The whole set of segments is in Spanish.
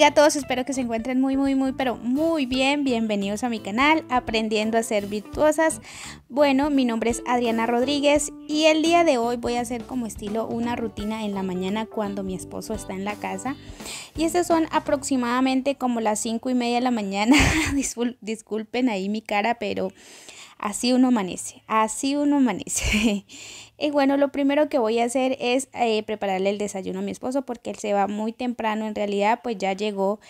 Hola a todos, espero que se encuentren muy, muy, muy, pero muy bien. Bienvenidos a mi canal, Aprendiendo a ser virtuosas. Bueno, mi nombre es Adriana Rodríguez y el día de hoy voy a hacer como estilo una rutina en la mañana cuando mi esposo está en la casa. Y estas son aproximadamente como las 5 y media de la mañana. Disculpen ahí mi cara, pero Así uno amanece, así uno amanece. y bueno, lo primero que voy a hacer es eh, prepararle el desayuno a mi esposo porque él se va muy temprano. En realidad, pues ya llegó,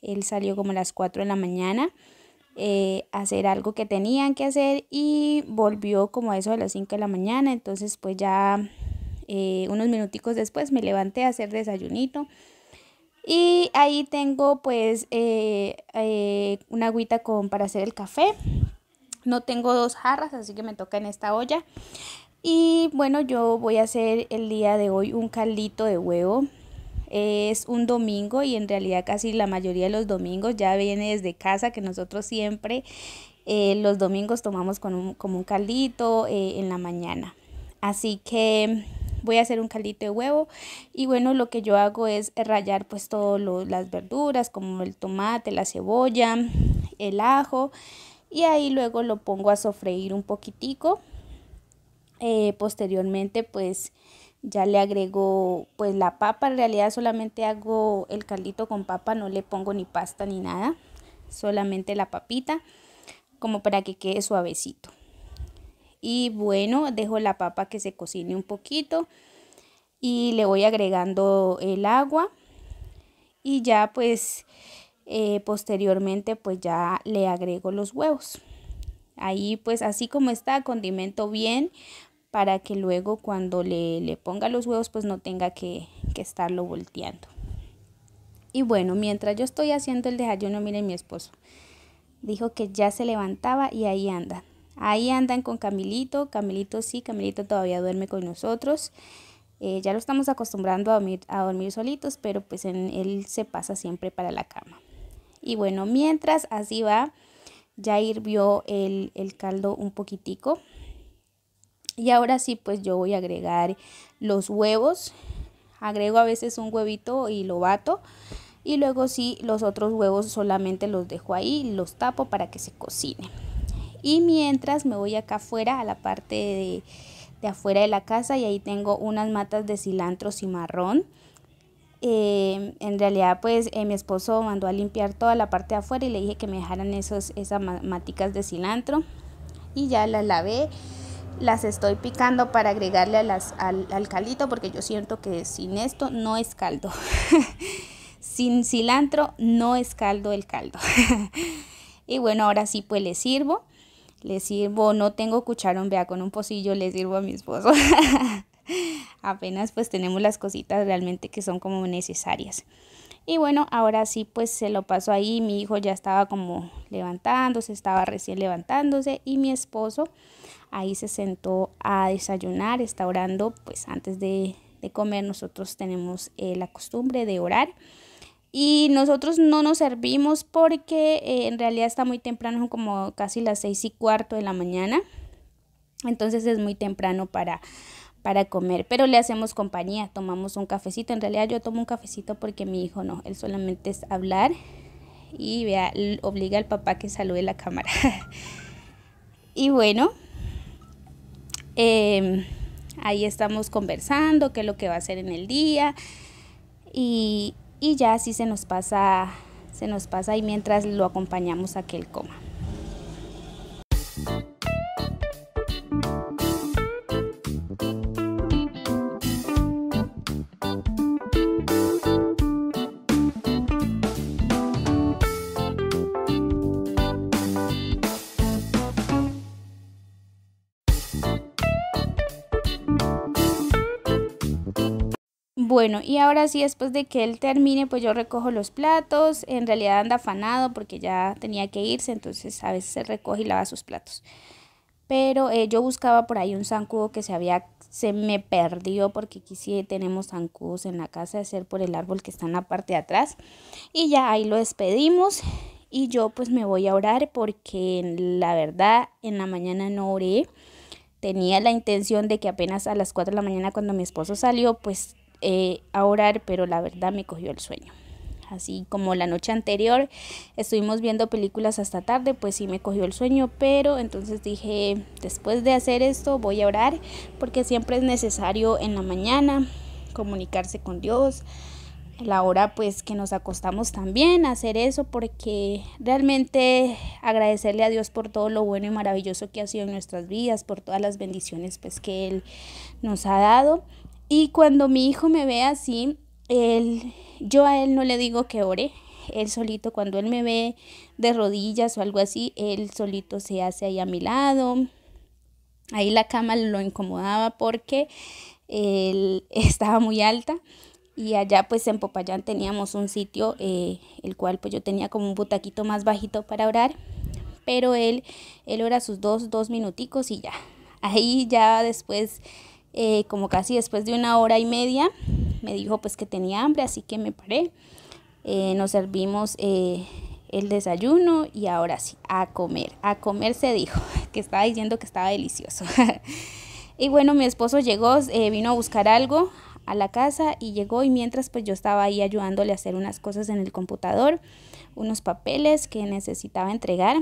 él salió como a las 4 de la mañana. Eh, a hacer algo que tenían que hacer y volvió como a eso de las 5 de la mañana entonces pues ya eh, unos minuticos después me levanté a hacer desayunito y ahí tengo pues una agüita con, para hacer el café no tengo dos jarras, así que me toca en esta olla. Y bueno, yo voy a hacer el día de hoy un caldito de huevo. Es un domingo y en realidad casi la mayoría de los domingos ya viene desde casa que nosotros siempre eh, los domingos tomamos como un caldito eh, en la mañana. Así que voy a hacer un caldito de huevo y bueno lo que yo hago es rallar pues todas las verduras como el tomate, la cebolla, el ajo y ahí luego lo pongo a sofreír un poquitico. Eh, posteriormente pues ya le agrego pues la papa, en realidad solamente hago el caldito con papa, no le pongo ni pasta ni nada, solamente la papita como para que quede suavecito. Y bueno, dejo la papa que se cocine un poquito y le voy agregando el agua y ya pues eh, posteriormente pues ya le agrego los huevos. Ahí pues así como está, condimento bien para que luego cuando le, le ponga los huevos pues no tenga que, que estarlo volteando. Y bueno, mientras yo estoy haciendo el desayuno, miren mi esposo. Dijo que ya se levantaba y ahí anda Ahí andan con Camilito. Camilito sí, Camilito todavía duerme con nosotros. Eh, ya lo estamos acostumbrando a dormir, a dormir solitos, pero pues en, él se pasa siempre para la cama. Y bueno, mientras así va, ya hirvió el, caldo un poquitico. Y ahora sí, pues yo voy a agregar los huevos. Agrego a veces un huevito y lo bato. Y luego sí, los otros huevos solamente los dejo ahí, los tapo para que se cocine. Y mientras me voy acá afuera, a la parte de, afuera de la casa, y ahí tengo unas matas de cilantro cimarrón. marrón eh, en realidad, pues eh, mi esposo mandó a limpiar toda la parte de afuera y le dije que me dejaran esos, esas maticas de cilantro. Y ya las lavé, las estoy picando para agregarle a las, al, calito porque yo siento que sin esto no es caldo. sin cilantro no es caldo el caldo. y bueno, ahora sí pues le sirvo. Le sirvo, no tengo cucharón, vea, con un pocillo le sirvo a mi esposo. apenas pues tenemos las cositas realmente que son como necesarias. Y bueno, ahora sí pues se lo pasó ahí, mi hijo ya estaba como levantándose, estaba recién levantándose y mi esposo ahí se sentó a desayunar, está orando pues antes de, comer nosotros tenemos eh, la costumbre de orar. Y nosotros no nos servimos porque eh, en realidad está muy temprano, como casi las seis y cuarto de la mañana. Entonces es muy temprano para para comer, pero le hacemos compañía, tomamos un cafecito, en realidad yo tomo un cafecito porque mi hijo no, él solamente es hablar y vea, obliga al papá que salude la cámara. y bueno, em, ahí estamos conversando qué es lo que va a hacer en el día y, y ya así se nos pasa, se nos pasa y mientras lo acompañamos a que él coma. Bueno, y ahora sí, después de que él termine, pues yo recojo los platos. En realidad anda afanado porque ya tenía que irse, entonces a veces se recoge y lava sus platos. Pero eh, yo buscaba por ahí un zancudo que se había, se me perdió porque quisiera, tenemos zancudos en la casa de ser por el árbol que está en la parte de atrás. Y ya ahí lo despedimos y yo pues me voy a orar porque la verdad en la mañana no oré tenía la intención de que apenas a las 4 de la mañana cuando mi esposo salió, pues eh, a orar, pero la verdad me cogió el sueño. Así como la noche anterior estuvimos viendo películas hasta tarde, pues sí me cogió el sueño, pero entonces dije, después de hacer esto voy a orar, porque siempre es necesario en la mañana comunicarse con Dios, la hora pues que nos acostamos también hacer eso porque realmente agradecerle a Dios por todo lo bueno y maravilloso que ha sido en nuestras vidas, por todas las bendiciones pues que él nos ha dado y cuando mi hijo me ve así, él, yo a él no le digo que ore, él solito cuando él me ve de rodillas o algo así, él solito se hace ahí a mi lado. Ahí la cama lo incomodaba porque él estaba muy alta y allá pues en Popayán teníamos un sitio eh, el cual pues yo tenía como un butaquito más bajito para orar pero él él ora sus dos dos minuticos y ya ahí ya después eh, como casi después de una hora y media, me dijo pues que tenía hambre, así que me paré. Eh, nos servimos eh, el desayuno y ahora sí, a comer. A comer se dijo, que estaba diciendo que estaba delicioso. y bueno, mi esposo llegó, vino a buscar algo a la casa y llegó y mientras pues yo estaba ahí ayudándole a hacer unas cosas en el computador, unos papeles que necesitaba entregar.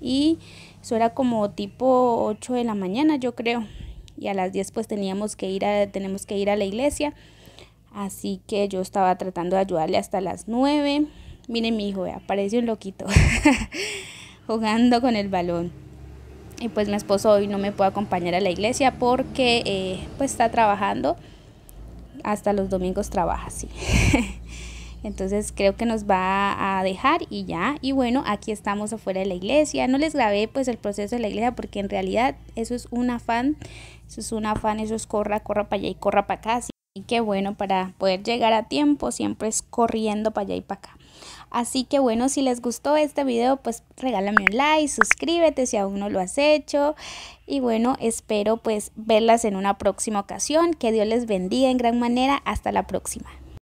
Y eso era como tipo 8 de la mañana, yo creo y a las 10 pues teníamos que ir a, tenemos que ir a la iglesia. Así que yo estaba tratando de ayudarle hasta las 9. Miren mi hijo, apareció un loquito jugando con el balón. Y pues mi esposo hoy no me puede acompañar a la iglesia porque eh, pues está trabajando. Hasta los domingos trabaja, sí. Entonces creo que nos va a dejar y ya. Y bueno, aquí estamos afuera de la iglesia. No les grabé pues el proceso de la iglesia porque en realidad eso es un afán. Eso es un afán, eso es corra, corra para allá y corra para acá. Así que bueno, para poder llegar a tiempo siempre es corriendo para allá y para acá. Así que bueno, si les gustó este video, pues regálame un like, suscríbete si aún no lo has hecho. Y bueno, espero pues verlas en una próxima ocasión. Que Dios les bendiga en gran manera. Hasta la próxima.